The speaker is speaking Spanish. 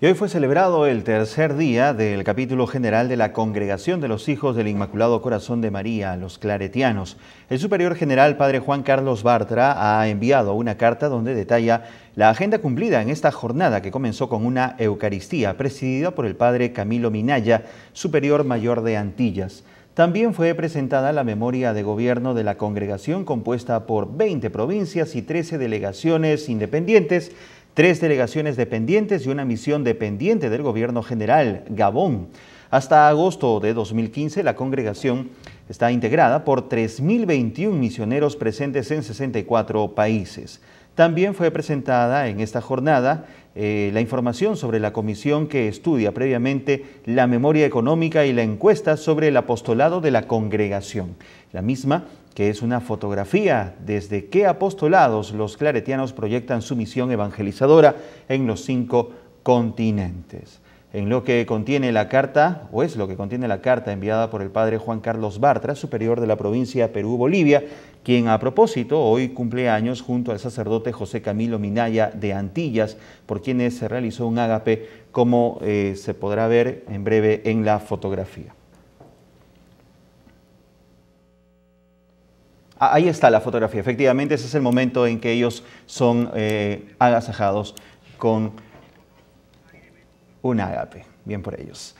Y hoy fue celebrado el tercer día del capítulo general de la Congregación de los Hijos del Inmaculado Corazón de María, los Claretianos. El superior general, padre Juan Carlos Bartra, ha enviado una carta donde detalla la agenda cumplida en esta jornada que comenzó con una Eucaristía presidida por el padre Camilo Minaya, superior mayor de Antillas. También fue presentada la memoria de gobierno de la congregación compuesta por 20 provincias y 13 delegaciones independientes tres delegaciones dependientes y una misión dependiente del gobierno general, Gabón. Hasta agosto de 2015, la congregación está integrada por 3.021 misioneros presentes en 64 países. También fue presentada en esta jornada eh, la información sobre la comisión que estudia previamente la memoria económica y la encuesta sobre el apostolado de la congregación. La misma que es una fotografía desde qué apostolados los claretianos proyectan su misión evangelizadora en los cinco continentes en lo que contiene la carta, o es lo que contiene la carta enviada por el padre Juan Carlos Bartra, superior de la provincia Perú-Bolivia, quien a propósito hoy cumple años junto al sacerdote José Camilo Minaya de Antillas, por quienes se realizó un ágape, como eh, se podrá ver en breve en la fotografía. Ah, ahí está la fotografía, efectivamente ese es el momento en que ellos son eh, agasajados con un ágape. Bien por ellos.